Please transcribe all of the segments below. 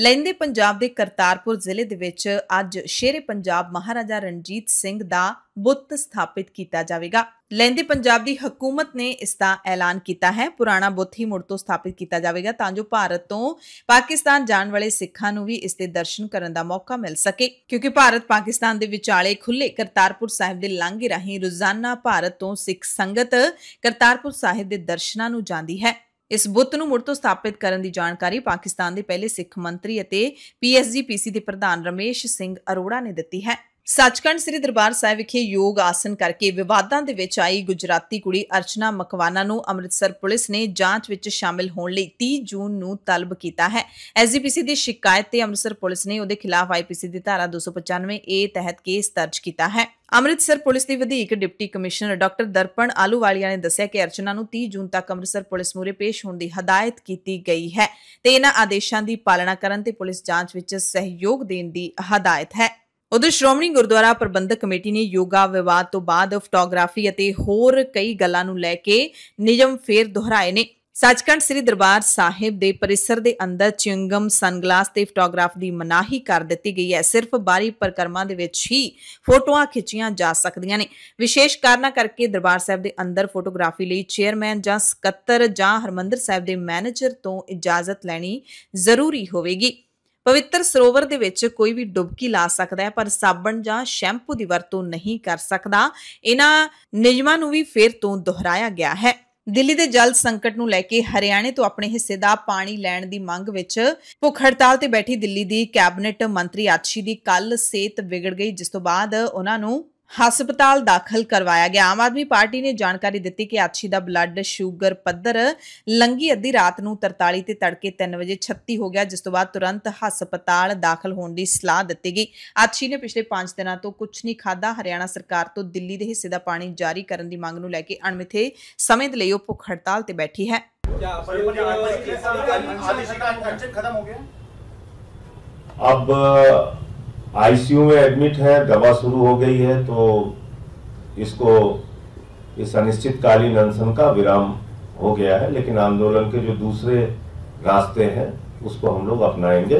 ਲੈਂਦੇ ਪੰਜਾਬ ਦੇ ਕਰਤਾਰਪੁਰ ਜ਼ਿਲ੍ਹੇ ਦੇ ਵਿੱਚ ਅੱਜ ਸ਼ੇਰੇ ਪੰਜਾਬ ਮਹਾਰਾਜਾ ਰਣਜੀਤ ਸਿੰਘ ਦਾ ਬੁੱਤ ਸਥਾਪਿਤ ਕੀਤਾ ਜਾਵੇਗਾ ਲੈਂਦੇ ਪੰਜਾਬ ਦੀ ਹਕੂਮਤ ਨੇ ਇਸ ਦਾ ਐਲਾਨ ਕੀਤਾ ਹੈ ਪੁਰਾਣਾ ਬੁੱਤ ਹੀ ਮੁੜ ਤੋਂ ਸਥਾਪਿਤ ਕੀਤਾ ਜਾਵੇਗਾ ਤਾਂ ਜੋ ਭਾਰਤ ਤੋਂ ਪਾਕਿਸਤਾਨ ਜਾਣ ਵਾਲੇ ਸਿੱਖਾਂ ਨੂੰ ਵੀ ਇਸ ਦੇ ਦਰਸ਼ਨ ਕਰਨ ਦਾ ਮੌਕਾ ਮਿਲ ਸਕੇ ਕਿਉਂਕਿ ਭਾਰਤ ਪਾਕਿਸਤਾਨ ਦੇ ਵਿਚਾਲੇ ਖੁੱਲੇ ਕਰਤਾਰਪੁਰ ਸਾਹਿਬ ਦੇ ਲਾਂਘੇ ਰਾਹੀਂ ਰੋਜ਼ਾਨਾ ਭਾਰਤ ਤੋਂ ਸਿੱਖ ਸੰਗਤ ਕਰਤਾਰਪੁਰ ਸਾਹਿਬ ਦੇ ਦਰਸ਼ਨਾਂ ਨੂੰ ਜਾਂਦੀ ਹੈ ਇਸ ਬੁੱਤ ਨੂੰ ਮੁੜ ਤੋਂ ਸਥਾਪਿਤ ਕਰਨ ਦੀ ਜਾਣਕਾਰੀ ਪਾਕਿਸਤਾਨ ਦੇ ਪਹਿਲੇ ਸਿੱਖ ਮੰਤਰੀ ਅਤੇ ਪੀਐਸਜੀਪੀਸੀ ਦੇ ਪ੍ਰਧਾਨ ਰਮੇਸ਼ ਸਿੰਘ ਅਰੋੜਾ ਨੇ ਦਿੱਤੀ ਹੈ ਸੱਚਖੰਡ ਸ੍ਰੀ ਦਰਬਾਰ ਸਾਹਿਬ ਵਿਖੇ ਯੋਗ ਆਸਨ ਕਰਕੇ ਵਿਵਾਦਾਂ ਦੇ ਵਿੱਚ ਆਈ ਗੁਜਰਾਤੀ ਕੁੜੀ ਅਰਚਨਾ ਮਕਵਾਨਾ ਨੂੰ ਅੰਮ੍ਰਿਤਸਰ ਪੁਲਿਸ ਨੇ ਜਾਂਚ ਵਿੱਚ ਸ਼ਾਮਿਲ ਹੋਣ ਲਈ 30 ਜੂਨ ਨੂੰ ਤਲਬ ਕੀਤਾ ਹੈ ਐਸਜੀਪੀਸੀ ਦੀ ਸ਼ਿਕਾਇਤ ਤੇ ਅੰਮ੍ਰਿਤਸਰ ਪੁਲਿਸ ਨੇ ਉਹਦੇ ਖਿਲਾਫ ਆਈਪੀਸੀ ਦੀ ਧਾਰਾ 295 ਏ ਤਹਿਤ ਕੇਸ ਦਰਜ ਕੀਤਾ ਹੈ ਅੰਮ੍ਰਿਤਸਰ ਪੁਲਿਸ ਦੀ ਵਧੀਕ deputy commissioner doctor Darpan Ahluwalia ਨੇ ਦੱਸਿਆ ਕਿ ਅਰਚਨਾ ਨੂੰ 30 ਜੂਨ ਤੱਕ ਅੰਮ੍ਰਿਤਸਰ ਪੁਲਿਸ ਮੂਰੇ ਪੇਸ਼ ਹੋਣ ਦੀ ਹਦਾਇਤ ਕੀਤੀ ਗਈ ਹੈ ਤੇ ਇਹਨਾਂ ਆਦੇਸ਼ਾਂ ਦੀ ਪਾਲਣਾ ਕਰਨ ਤੇ ਪੁਲਿਸ ਜਾਂਚ ਵਿੱਚ ਸਹਿਯੋਗ ਦੇਣ ਦੀ ਹਦਾਇਤ ਹੈ ਉਧਰ ਸ਼੍ਰੋਮਣੀ ਗੁਰਦੁਆਰਾ ਪ੍ਰਬੰਧਕ ਕਮੇਟੀ ਨੇ ਯੋਗਾ ਵਿਵਾਦ ਤੋਂ ਬਾਅਦ ਫੋਟੋਗ੍ਰਾਫੀ ਅਤੇ ਹੋਰ ਕਈ ਗੱਲਾਂ ਨੂੰ ਲੈ ਕੇ ਨਿਯਮ ਫੇਰ ਦੁਹਰਾਏ ਨੇ ਸੱਚਖੰਡ ਸ੍ਰੀ ਦਰਬਾਰ ਸਾਹਿਬ ਦੇ ਪਰਿਸਰ ਦੇ ਅੰਦਰ ਚਿੰਗਮ ਸਨਗਲਾਸ ਤੇ ਫੋਟੋਗ੍ਰਾਫ ਦੀ ਮਨਾਹੀ ਕਰ ਦਿੱਤੀ ਗਈ ਹੈ ਸਿਰਫ ਬਾਰੀ ਪ੍ਰਕਰਮਾਂ ਦੇ ਵਿੱਚ ਹੀ ਫੋਟੋਆਂ ਖਿੱਚੀਆਂ ਜਾ ਸਕਦੀਆਂ ਨੇ ਵਿਸ਼ੇਸ਼ ਕਾਰਨਾਂ ਕਰਕੇ ਦਰਬਾਰ ਸਾਹਿਬ ਦੇ ਅੰਦਰ ਫੋਟੋਗ੍ਰਾਫੀ ਲਈ ਚੇਅਰਮੈਨ ਜਾਂ ਸਕੱਤਰ ਜਾਂ ਹਰਮੰਦਰ ਸਾਹਿਬ ਦੇ ਮੈਨੇਜਰ ਤੋਂ ਇਜਾਜ਼ਤ ਲੈਣੀ ਜ਼ਰੂਰੀ ਹੋਵੇਗੀ ਪਵਿੱਤਰ ਸਰੋਵਰ ਦੇ ਵਿੱਚ ਕੋਈ ਵੀ ਡੁਬਕੀ ਲਾ ਸਕਦਾ ਹੈ ਪਰ ਸਾਬਣ ਜਾਂ ਸ਼ੈਂਪੂ ਦੀ ਵਰਤੋਂ ਨਹੀਂ ਕਰ ਸਕਦਾ ਇਹਨਾਂ ਨਿਯਮਾਂ ਨੂੰ ਵੀ ਫੇਰ ਤੋਂ ਦੁਹਰਾਇਆ ਗਿਆ ਹੈ ਦਿੱਲੀ ਦੇ ਜਲ ਸੰਕਟ ਨੂੰ ਲੈ ਕੇ ਹਰਿਆਣੇ ਤੋਂ ਆਪਣੇ ਹਿੱਸੇ ਦਾ ਪਾਣੀ ਲੈਣ ਦੀ ਮੰਗ ਵਿੱਚ ਭੁੱਖ ਹੜਤਾਲ ਤੇ ਬੈਠੀ ਦਿੱਲੀ ਦੀ ਕੈਬਨਿਟ ਮੰਤਰੀ ਆਛੀ ਦੀ ਕੱਲ ਸਿਹਤ ਵਿਗੜ ਗਈ ਜਿਸ ਤੋਂ ਬਾਅਦ ਉਹਨਾਂ ਨੂੰ ਹਸਪਤਾਲ ਦਾਖਲ ਕਰਵਾਇਆ ਗਿਆ ਆਮ ਆਦਮੀ ਪਾਰਟੀ ਨੇ ਜਾਣਕਾਰੀ ਦਿੱਤੀ ਕਿ ਆਛੀ ਦਾ ਬਲੱਡ ਸ਼ੂਗਰ ਪੱਧਰ ਲੰਗੀ ਅੱਧੀ ਰਾਤ ਨੂੰ 43 ਤੇ ਤੜਕੇ 3 ਵਜੇ 36 ਹੋ ਗਿਆ ਜਿਸ ਤੋਂ ਬਾਅਦ ਤੁਰੰਤ ਹਸਪਤਾਲ ਦਾਖਲ ਹੋਣ ਦੀ ਸਲਾਹ ਦਿੱਤੀ ਗਈ ਆਛੀ ਨੇ ਪਿਛਲੇ 5 ਦਿਨਾਂ ਤੋਂ ਕੁਝ ਨਹੀਂ ਖਾਦਾ ਹਰਿਆਣਾ ਸਰਕਾਰ ਤੋਂ ਦਿੱਲੀ ਦੇ ਹਿੱਸੇ ਦਾ ਪਾਣੀ ਜਾਰੀ ਕਰਨ ਦੀ ਮੰਗ ਨੂੰ ਲੈ ਕੇ ਅਣਮਿੱਥੇ ਸਮੇਂ ਦੇ ਲਈ ਉਹ ਭੁੱਖ ਹੜਤਾਲ ਤੇ ਬੈਠੀ ਹੈ ਅਬ आईसीयू में एडमिट है दवा शुरू हो गई है तो इसको इस अनिश्चितकालीन अनशन का विराम हो गया है लेकिन आंदोलन के जो दूसरे रास्ते हैं उसको हम लोग अपनाएंगे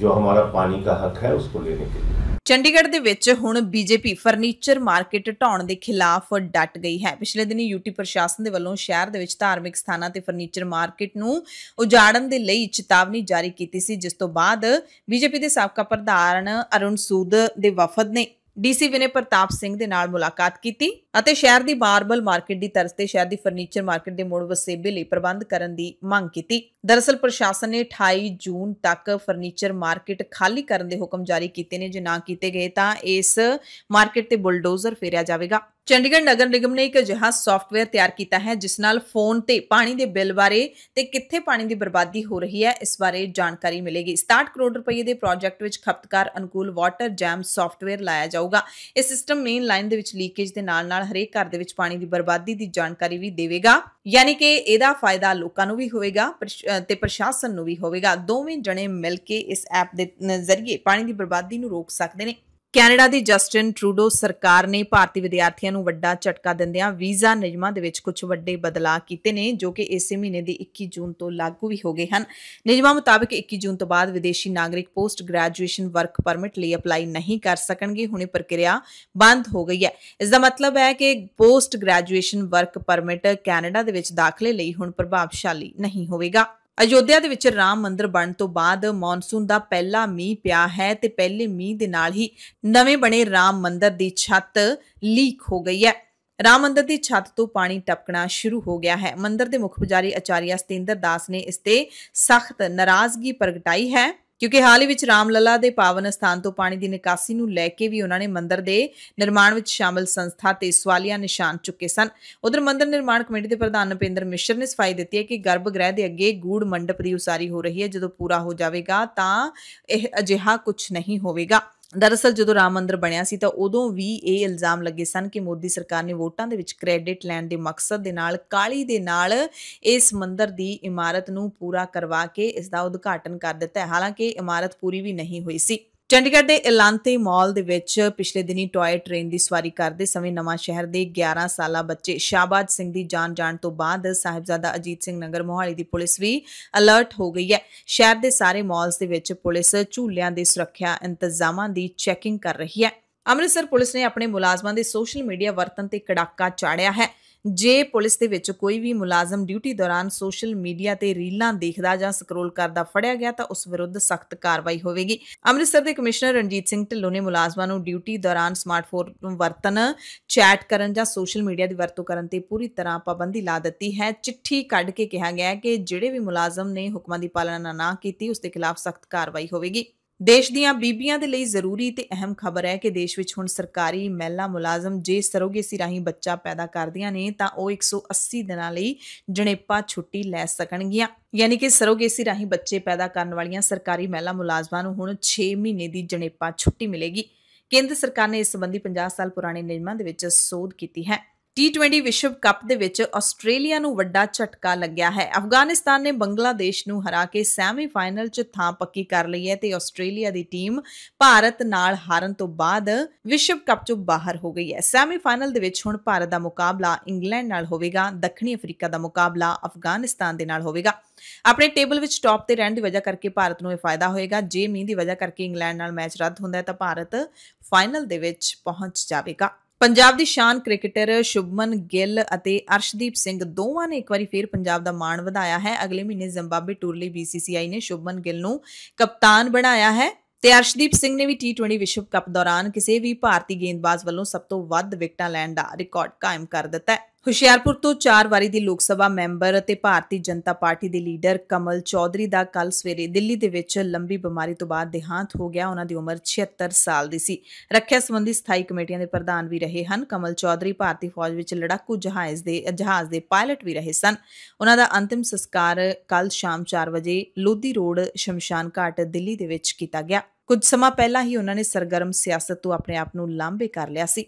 ਜੋ हमारा ਪਾਣੀ ਦਾ ਹੱਕ ਹੈ उसको ਲੈਣੇ ਕੇ लिए ਚੰਡੀਗੜ੍ਹ ਦੇ ਵਿੱਚ ਹੁਣ ਬੀਜੇਪੀ ਫਰਨੀਚਰ ਮਾਰਕੀਟ ਢਾਉਣ ਦੇ ਖਿਲਾਫ ਡਟ ਗਈ ਹੈ ਪਿਛਲੇ ਦਿਨੀ ਯੂਟੀ ਪ੍ਰਸ਼ਾਸਨ ਦੇ ਵੱਲੋਂ ਸ਼ਹਿਰ ਦੇ ਵਿੱਚ ਧਾਰਮਿਕ ਸਥਾਨਾਂ ਤੇ ਫਰਨੀਚਰ ਮਾਰਕੀਟ ਨੂੰ ਉਜਾੜਨ ਦੇ ਲਈ ਚੇਤਾਵਨੀ ਜਾਰੀ ਕੀਤੀ ਸੀ ਜਿਸ ਤੋਂ ਬਾਅਦ ਬੀਜੇਪੀ ਦੇ ਸਾਬਕਾ ਪ੍ਰਧਾਨ ਅਰੁਣ ਸੂਦ ਦੇ ਵਫਦ ਨੇ ਡੀਸੀ ਵਿਨੇ ਪ੍ਰਤਾਪ ਸਿੰਘ ਦੇ ਨਾਲ ਮੁਲਾਕਾਤ ਕੀਤੀ ਅਤੇ ਸ਼ਹਿਰ ਦੀ ਮਾਰਬਲ ਮਾਰਕੀਟ ਦੀ ਤਰਜ਼ ਤੇ ਸ਼ਹਿਰ ਦੀ ਫਰਨੀਚਰ ਮਾਰਕੀਟ ਦੇ ਮੋੜ ਵਸੇਬੇ ਲਈ ਪ੍ਰਬੰਧ ਕਰਨ ਦੀ ਮੰਗ ਕੀਤੀ ਦਰਅਸਲ ਪ੍ਰਸ਼ਾਸਨ ਨੇ 28 ਜੂਨ ਤੱਕ ਫਰਨੀਚਰ ਮਾਰਕੀਟ ਖਾਲੀ ਕਰਨ ਦੇ ਹੁਕਮ ਜਾਰੀ ਕੀਤੇ ਨੇ ਜੇ ਨਾ ਕੀਤੇ ਗਏ ਤਾਂ ਇਸ ਮਾਰਕੀਟ ਤੇ ਬੁਲਡੋਜ਼ਰ ਫੇਰਿਆ ਜਾਵੇਗਾ ਚੰਡੀਗੜ੍ਹ ਨਗਰ ਨਿਗਮ ਨੇ ਇੱਕ ਅਜਿਹਾ ਸੌਫਟਵੇਅਰ ਤਿਆਰ ਕੀਤਾ ਹੈ ਜਿਸ ਨਾਲ ਫੋਨ ਤੇ ਪਾਣੀ ਦੇ ਬਿੱਲ ਬਾਰੇ ਤੇ ਕਿੱਥੇ ਪਾਣੀ ਦੀ ਬਰਬਾਦੀ ਹੋ ਰਹੀ ਹੈ ਇਸ ਬਾਰੇ ਜਾਣਕਾਰੀ ਮਿਲੇਗੀ 60 ਕਰੋੜ ਰੁਪਏ ਦੇ ਪ੍ਰੋਜੈਕਟ ਵਿੱਚ ਖਪਤਕਾਰ ਅਨੁਕੂਲ ਵਾਟਰ ਜੈਮ ਸੌਫਟਵੇਅਰ ਲਾਇਆ ਜਾਊ ਜਾਊਗਾ ਇਹ ਸਿਸਟਮ ਮੇਨ ਲਾਈਨ ਦੇ ਵਿੱਚ ਲੀਕੇਜ ਦੇ ਨਾਲ ਨਾਲ ਹਰੇਕ ਘਰ ਦੇ ਵਿੱਚ ਪਾਣੀ ਦੀ ਬਰਬਾਦੀ ਦੀ ਜਾਣਕਾਰੀ ਵੀ ਦੇਵੇਗਾ ਯਾਨੀ ਕਿ ਇਹਦਾ ਫਾਇਦਾ ਲੋਕਾਂ ਨੂੰ ਵੀ ਹੋਵੇਗਾ ਤੇ ਪ੍ਰਸ਼ਾਸਨ ਨੂੰ ਵੀ ਹੋਵੇਗਾ ਦੋਵੇਂ ਜਣੇ ਮਿਲ ਕੇ ਇਸ ਐਪ ਦੇ ਜ਼ਰੀਏ ਪਾਣੀ ਦੀ ਬਰਬਾਦੀ ਨੂੰ ਰੋਕ ਸਕਦੇ ਨੇ ਕੈਨੇਡਾ ਦੀ ਜਸਟਿਨ ਟਰੂਡੋ ਸਰਕਾਰ ਨੇ ਭਾਰਤੀ ਵਿਦਿਆਰਥੀਆਂ ਨੂੰ ਵੱਡਾ ਝਟਕਾ ਦਿੰਦਿਆਂ ਵੀਜ਼ਾ ਨਿਯਮਾਂ ਦੇ ਵਿੱਚ ਕੁਝ ਵੱਡੇ ਬਦਲਾਅ ਕੀਤੇ ਨੇ ਜੋ ਕਿ ਇਸੇ ਮਹੀਨੇ ਦੀ 21 ਜੂਨ ਤੋਂ ਲਾਗੂ ਵੀ ਹੋ ਗਏ ਹਨ ਨਿਯਮਾਂ ਮੁਤਾਬਕ 21 ਜੂਨ ਤੋਂ ਬਾਅਦ ਵਿਦੇਸ਼ੀ ਨਾਗਰਿਕ ਪੋਸਟ ਗ੍ਰੈਜੂਏਸ਼ਨ ਵਰਕ ਪਰਮਿਟ ਲਈ ਅਪਲਾਈ ਨਹੀਂ ਕਰ ਸਕਣਗੇ ਹੁਣ ਇਹ ਪ੍ਰਕਿਰਿਆ ਬੰਦ ਹੋ ਗਈ ਹੈ ਇਸ ਦਾ ਮਤਲਬ ਹੈ ਕਿ post graduation work permit Canada ਦੇ ਵਿੱਚ ਦਾਖਲੇ ਲਈ ਹੁਣ ਪ੍ਰਭਾਵਸ਼ਾਲੀ ਨਹੀਂ ਹੋਵੇਗਾ ਅਯੋਧਿਆ ਦੇ ਵਿੱਚ ਰਾਮ ਮੰਦਿਰ ਬਣਨ ਤੋਂ ਬਾਅਦ ਮੌਨਸੂਨ ਦਾ ਪਹਿਲਾ ਮੀਂਹ ਪਿਆ ਹੈ ਤੇ ਪਹਿਲੇ ਮੀਂਹ ਦੇ ਨਾਲ ਹੀ ਨਵੇਂ ਬਣੇ ਰਾਮ ਮੰਦਿਰ ਦੀ ਛੱਤ ਲੀਕ ਹੋ ਗਈ ਹੈ ਰਾਮ ਮੰਦਿਰ ਦੀ ਛੱਤ ਤੋਂ ਪਾਣੀ ਟਪਕਣਾ ਸ਼ੁਰੂ ਹੋ ਗਿਆ ਹੈ ਮੰਦਿਰ ਦੇ ਮੁਖ ਪੁਜਾਰੀ ਆਚਾਰੀਆ ਸਤਿੰਦਰ ਦਾਸ ਨੇ ਇਸ ਤੇ ਸਖਤ ਨਾਰਾਜ਼ਗੀ ਪ੍ਰਗਟਾਈ ਹੈ ਕਿਉਂਕਿ ਹਾਲ ਹੀ ਵਿੱਚ ਰਾਮਲਲਾ ਦੇ ਪਾਵਨ ਸਥਾਨ ਤੋਂ ਪਾਣੀ ਦੀ ਨਿਕਾਸੀ ਨੂੰ ਲੈ ਕੇ ਵੀ ਉਹਨਾਂ ਨੇ ਮੰਦਿਰ ਦੇ ਨਿਰਮਾਣ ਵਿੱਚ ਸ਼ਾਮਲ ਸੰਸਥਾ ਤੇ ਸਵਾਲੀਆ ਨਿਸ਼ਾਨ ਚੁੱਕੇ ਸਨ ਉਧਰ ਮੰਦਿਰ ਨਿਰਮਾਣ ਕਮੇਟੀ ਦੇ ਪ੍ਰਧਾਨ ਨਪਿੰਦਰ ਮਿਸ਼ਰ ਨੇ ਸਫਾਈ ਦਿੱਤੀ ਹੈ ਕਿ ਗਰਭ ਗ੍ਰਹਿ ਦੇ ਅੱਗੇ ਗੂੜ ਮੰਡਪ ਦੀ ਉਸਾਰੀ ਹੋ ਰਹੀ ਹੈ ਜਦੋਂ ਪੂਰਾ ਹੋ ਜਾਵੇਗਾ ਤਾਂ ਇਹ ਅਜਿਹਾ ਕੁਝ ਨਹੀਂ ਹੋਵੇਗਾ ਦਰਅਸਲ ਜਦੋਂ ਰਾਮ ਮੰਦਰ ਬਣਿਆ ਸੀ ਤਾਂ ਉਦੋਂ ਵੀ ਇਹ ਇਲਜ਼ਾਮ ਲੱਗੇ ਸਨ ਕਿ ਮੋਦੀ ਸਰਕਾਰ ਨੇ ਵੋਟਾਂ ਦੇ ਵਿੱਚ ਕ੍ਰੈਡਿਟ ਲੈਣ ਦੇ ਮਕਸਦ ਦੇ ਨਾਲ ਕਾਲੀ ਦੇ ਨਾਲ ਇਸ ਮੰਦਰ ਦੀ ਇਮਾਰਤ ਨੂੰ ਪੂਰਾ ਕਰਵਾ ਕੇ ਇਸ ਦਾ ਉਦਘਾਟਨ ਕਰ ਦਿੱਤਾ ਹਾਲਾਂਕਿ ਇਮਾਰਤ ਪੂਰੀ ਵੀ ਨਹੀਂ ਹੋਈ ਸੀ ਚੰਡੀਗੜ੍ਹ ਦੇ ਇਲਾਂਤੇ ਮਾਲ ਦੇ ਵਿੱਚ ਪਿਛਲੇ ਦਿਨੀ ਟੌਏ ਟ੍ਰੇਨ ਦੀ ਸਵਾਰੀ ਕਰਦੇ ਸਮੇਂ ਨਵਾਂ ਸ਼ਹਿਰ ਦੇ 11 ਸਾਲਾ ਬੱਚੇ ਸ਼ਾਬਾਦ ਸਿੰਘ ਦੀ ਜਾਨ ਜਾਣ ਤੋਂ ਬਾਅਦ ਸਾਹਿਬਜ਼ਾਦਾ ਅਜੀਤ ਸਿੰਘ ਨਗਰ ਮੋਹਾਲੀ ਦੀ ਪੁਲਿਸ ਵੀ ਅਲਰਟ ਹੋ ਗਈ ਹੈ ਸ਼ਹਿਰ ਦੇ ਸਾਰੇ ਮਾਲਸ ਦੇ ਵਿੱਚ ਪੁਲਿਸ ਝੂਲਿਆਂ ਦੇ ਸੁਰੱਖਿਆ ਇੰਤਜ਼ਾਮਾਂ ਦੀ ਚੈਕਿੰਗ ਕਰ ਰਹੀ ਹੈ ਅੰਮ੍ਰਿਤਸਰ ਪੁਲਿਸ ਨੇ ਆਪਣੇ ਮੁਲਾਜ਼ਮਾਂ ਦੇ ਸੋਸ਼ਲ ਮੀਡੀਆ ਵਰਤਨ ਤੇ ਕੜਾਕਾ ਚਾੜਿਆ ਹੈ ਜੇ ਪੁਲਿਸ ਦੇ ਵਿੱਚ ਕੋਈ ਵੀ ਮੁਲਾਜ਼ਮ ਡਿਊਟੀ ਦੌਰਾਨ ਸੋਸ਼ਲ ਮੀਡੀਆ ਤੇ ਰੀਲਾਂ ਦੇਖਦਾ ਜਾਂ ਸਕਰੋਲ ਕਰਦਾ ਫੜਿਆ ਗਿਆ ਤਾਂ ਉਸ ਵਿਰੁੱਧ ਸਖਤ ਕਾਰਵਾਈ ਹੋਵੇਗੀ ਅੰਮ੍ਰਿਤਸਰ ਦੇ ਕਮਿਸ਼ਨਰ ਰਣਜੀਤ ਸਿੰਘ ਢਿੱਲੋਂ ਨੇ ਮੁਲਾਜ਼ਮਾਂ ਨੂੰ ਡਿਊਟੀ ਦੌਰਾਨ ਸਮਾਰਟਫੋਨ ਵਰਤਨ ਚੈਟ ਕਰਨ ਜਾਂ ਸੋਸ਼ਲ ਮੀਡੀਆ ਦੀ ਵਰਤੋਂ ਕਰਨ ਤੇ ਪੂਰੀ ਤਰ੍ਹਾਂ ਪਾਬੰਦੀ ਲਾ ਦਿੱਤੀ ਹੈ ਚਿੱਠੀ ਕੱਢ ਕੇ ਕਿਹਾ ਗਿਆ ਹੈ ਕਿ ਜਿਹੜੇ ਵੀ ਮੁਲਾਜ਼ਮ ਨੇ ਹੁਕਮਾਂ ਦੀ ਪਾਲਣਾ ਨਾ ਕੀਤੀ ਉਸ ਦੇ ਖਿਲਾਫ ਸਖਤ ਕਾਰਵਾਈ ਹੋਵੇਗੀ ਦੇਸ਼ ਦੀਆਂ ਬੀਬੀਆਂ ਦੇ ਲਈ ਜ਼ਰੂਰੀ ਤੇ ਅਹਿਮ ਖਬਰ ਹੈ ਕਿ ਦੇਸ਼ ਵਿੱਚ ਹੁਣ ਸਰਕਾਰੀ ਮਹਿਲਾ ਮੁਲਾਜ਼ਮ ਜੇ ਸਰੋਗੇਸੀ ਰਾਹੀਂ ਬੱਚਾ ਪੈਦਾ ਕਰਦੀਆਂ ਨੇ ਤਾਂ ਉਹ 180 ਦਿਨਾਂ ਲਈ ਜਣੇਪਾ ਛੁੱਟੀ ਲੈ ਸਕਣਗੀਆਂ ਯਾਨੀ ਕਿ ਸਰੋਗੇਸੀ ਰਾਹੀਂ ਬੱਚੇ ਪੈਦਾ ਕਰਨ ਵਾਲੀਆਂ ਸਰਕਾਰੀ ਮਹਿਲਾ ਮੁਲਾਜ਼ਮਾਂ ਨੂੰ ਹੁਣ 6 ਮਹੀਨੇ ਦੀ ਜਣੇਪਾ ਛੁੱਟੀ ਮਿਲੇਗੀ ਕੇਂਦਰ ਸਰਕਾਰ ਨੇ ਇਸ ਸੰਬੰਧੀ 50 ਸਾਲ ਪੁਰਾਣੇ ਨਿਯਮਾਂ ਦੇ ਵਿੱਚ ਸੋਧ ਕੀਤੀ ਹੈ T20 ਵਿਸ਼ਵ ਕੱਪ ਦੇ ਵਿੱਚ ਆਸਟ੍ਰੇਲੀਆ ਨੂੰ ਵੱਡਾ ਝਟਕਾ ਲੱਗਿਆ ਹੈ ਅਫਗਾਨਿਸਤਾਨ ਨੇ ਬੰਗਲਾਦੇਸ਼ ਨੂੰ ਹਰਾ ਕੇ ਸੈਮੀਫਾਈਨਲ 'ਚ ਥਾਂ ਪੱਕੀ ਕਰ ਲਈ ਹੈ ਤੇ ਆਸਟ੍ਰੇਲੀਆ ਦੀ ਟੀਮ ਭਾਰਤ ਨਾਲ ਹਾਰਨ ਤੋਂ ਬਾਅਦ ਵਿਸ਼ਵ ਕੱਪ 'ਚੋਂ ਬਾਹਰ ਹੋ ਗਈ ਹੈ ਸੈਮੀਫਾਈਨਲ ਦੇ ਵਿੱਚ ਹੁਣ ਭਾਰਤ ਦਾ ਮੁਕਾਬਲਾ ਇੰਗਲੈਂਡ ਨਾਲ ਹੋਵੇਗਾ ਦੱਖਣੀ ਅਫਰੀਕਾ ਦਾ ਮੁਕਾਬਲਾ ਅਫਗਾਨਿਸਤਾਨ ਦੇ ਨਾਲ ਹੋਵੇਗਾ ਆਪਣੇ ਟੇਬਲ ਵਿੱਚ ਟੌਪ ਤੇ ਰਹਿਣ ਦੀ ਵਜ੍ਹਾ ਕਰਕੇ ਭਾਰਤ ਨੂੰ ਇਹ ਫਾਇਦਾ ਹੋਏਗਾ ਜੇ ਮੀਂਹ ਦੀ ਵਜ੍ਹਾ ਕਰਕੇ ਇੰਗਲੈਂਡ ਨਾਲ ਮੈਚ ਰੱਦ ਹੁੰਦਾ ਹੈ ਤਾਂ ਭਾਰਤ ਫਾਈਨਲ ਦੇ ਵਿੱਚ ਪਹੁੰਚ ਜਾਵੇਗਾ ਪੰਜਾਬ ਦੀ ਸ਼ਾਨ ਕ੍ਰਿਕਟਰ ਸ਼ੁਭਮਨ ਗਿੱਲ ਅਤੇ ਅਰਸ਼ਦੀਪ ਸਿੰਘ ਦੋਵਾਂ ਨੇ ਇੱਕ ਵਾਰੀ ਫੇਰ ਪੰਜਾਬ ਦਾ ਮਾਣ ਵਧਾਇਆ ਹੈ ਅਗਲੇ ਮਹੀਨੇ ਜ਼ਿੰਬਾਬਵੇ ਟੂਰ ਲਈ ਬੀਸੀਸੀਆਈ ਨੇ ਸ਼ੁਭਮਨ ਗਿੱਲ ਨੂੰ ਕਪਤਾਨ ਬਣਾਇਆ ਹੈ ਤੇ ਅਰਸ਼ਦੀਪ ਸਿੰਘ ਨੇ ਵੀ T20 ਵਿਸ਼ਵ ਕੱਪ ਦੌਰਾਨ ਕਿਸੇ ਵੀ ਭਾਰਤੀ ਗੇਂਦਬਾਜ਼ ਵੱਲੋਂ ਸਭ ਤੋਂ ਵੱਧ ਵਿਕਟਾਂ ਲੈਣ ਦਾ ਰਿਕਾਰਡ ਕਾਇਮ ਕਰ ਦਿੱਤਾ ਹੈ ਹੁਸ਼ਿਆਰਪੁਰ ਤੋਂ ਚਾਰ ਵਾਰੀ ਦੀ ਲੋਕ ਸਭਾ ਮੈਂਬਰ ਅਤੇ ਭਾਰਤੀ ਜਨਤਾ ਪਾਰਟੀ ਦੇ ਲੀਡਰ ਕਮਲ ਚੌਧਰੀ ਦਾ ਕੱਲ ਸਵੇਰੇ ਦਿੱਲੀ ਦੇ ਵਿੱਚ ਲੰਬੀ ਬਿਮਾਰੀ ਤੋਂ ਬਾਅਦ ਦੇਹਾਂਤ ਹੋ ਗਿਆ ਉਹਨਾਂ ਦੀ ਉਮਰ 76 ਸਾਲ ਦੀ ਸੀ ਰੱਖਿਆ ਸੰਬੰਧੀ ਸਥਾਈ ਕਮੇਟੀਆਂ ਦੇ ਪ੍ਰਧਾਨ ਵੀ ਰਹੇ ਹਨ ਕਮਲ ਚੌਧਰੀ ਭਾਰਤੀ ਫੌਜ ਵਿੱਚ ਲੜਾਕੂ ਜਹਾਜ਼ ਦੇ ਜਹਾਜ਼ ਦੇ ਪਾਇਲਟ ਵੀ ਰਹੇ ਸਨ ਉਹਨਾਂ ਦਾ ਅੰਤਿਮ ਸੰਸਕਾਰ ਕੱਲ ਸ਼ਾਮ 4 ਵਜੇ ਲੋਧੀ ਰੋਡ ਸ਼ਮਸ਼ਾਨ ਘਾਟ ਦਿੱਲੀ ਦੇ ਵਿੱਚ ਕੀਤਾ ਗਿਆ ਕੁਝ ਸਮਾਂ ਪਹਿਲਾਂ ਹੀ ਉਹਨਾਂ ਨੇ ਸਰਗਰਮ ਸਿਆਸਤ ਤੋਂ ਆਪਣੇ ਆਪ ਨੂੰ ਲਾਂਬੇ ਕਰ ਲਿਆ ਸੀ